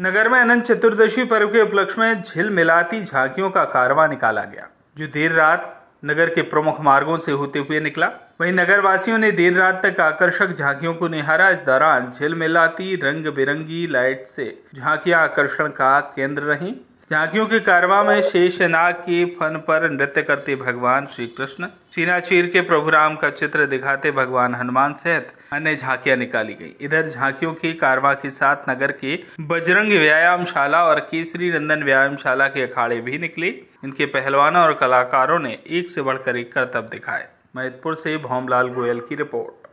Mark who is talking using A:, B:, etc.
A: नगर में अनंत चतुर्दशी पर्व के उपलक्ष्य में झिल मिलाती झांकियों का कारवा निकाला गया जो देर रात नगर के प्रमुख मार्गों से होते हुए निकला वहीं नगरवासियों ने देर रात तक आकर्षक झांकियों को निहारा इस दौरान झिल मिलाती रंग बिरंगी लाइट से झांकियां आकर्षण का केंद्र रही झांकियों की कारवा में शेष नाग की फन पर नृत्य करते भगवान श्री कृष्ण चीर के प्रभु राम का चित्र दिखाते भगवान हनुमान सहित अन्य झांकियां निकाली गई इधर झांकियों की कारवा के साथ नगर की बजरंग व्यायामशाला और केसरी नंदन व्यायामशाला के अखाड़े भी निकले इनके पहलवानों और कलाकारों ने एक से बढ़कर एक करतब दिखाए
B: महितपुर से भोमलाल गोयल की रिपोर्ट